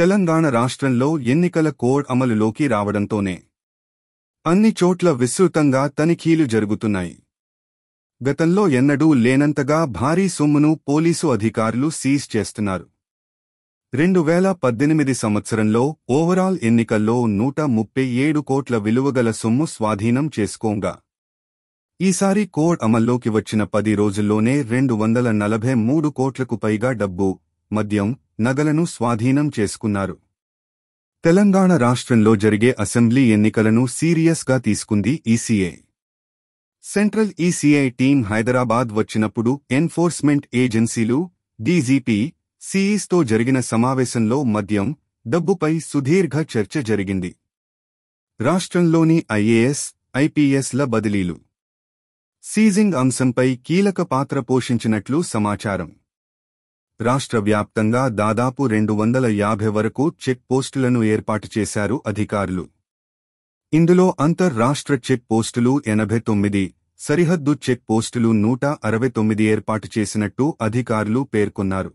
తెలంగాణ రాష్ట్రంలో ఎన్నికల కోడ్ అమలులోకి రావడంతోనే అన్ని చోట్ల విస్తృతంగా తనిఖీలు జరుగుతున్నాయి గతంలో ఎన్నడూ లేనంతగా భారీ సొమ్మును పోలీసు అధికారులు సీజ్ చేస్తున్నారు రెండు వేల పద్దెనిమిది సంవత్సరంలో ఓవరాల్ ఎన్నికల్లో నూట ముప్పై ఏడు కోట్ల విలువగల సొమ్ము స్వాధీనం చేసుకోంగా ఈసారి కోడ్ అమల్లోకి వచ్చిన పది రోజుల్లోనే రెండు వందల నలభై మూడు కోట్లకు పైగా డబ్బు మద్యం నగలను స్వాధీనం చేసుకున్నారు తెలంగాణ రాష్ట్రంలో జరిగే అసెంబ్లీ ఎన్నికలను సీరియస్గా తీసుకుంది E C A central E C I team Hyderabad వచ్చినప్పుడు ఎన్ఫోర్స్మెంట్ ఏజెన్సీలు డీజీపీ సీఈస్తో జరిగిన సమావేశంలో మద్యం డబ్బుపై సుదీర్ఘ చర్చ జరిగింది రాష్ట్రంలోని ఐఏఎస్ ఐపీఎస్ల బదిలీలు సీజింగ్ అంశంపై కీలక పాత్ర పోషించినట్లు సమాచారం రాష్ట్ర వ్యాప్తంగా దాదాపు రెండు వందల యాభై వరకు చెక్ పోస్టులను ఏర్పాటు చేశారు అధికారులు ఇందులో అంతర్ రాష్ట్ర చెక్ పోస్టులు ఎనభై తొమ్మిది సరిహద్దు చెక్ పోస్టులు నూట అరవై తొమ్మిది ఏర్పాటు చేసినట్టు అధికారులు పేర్కొన్నారు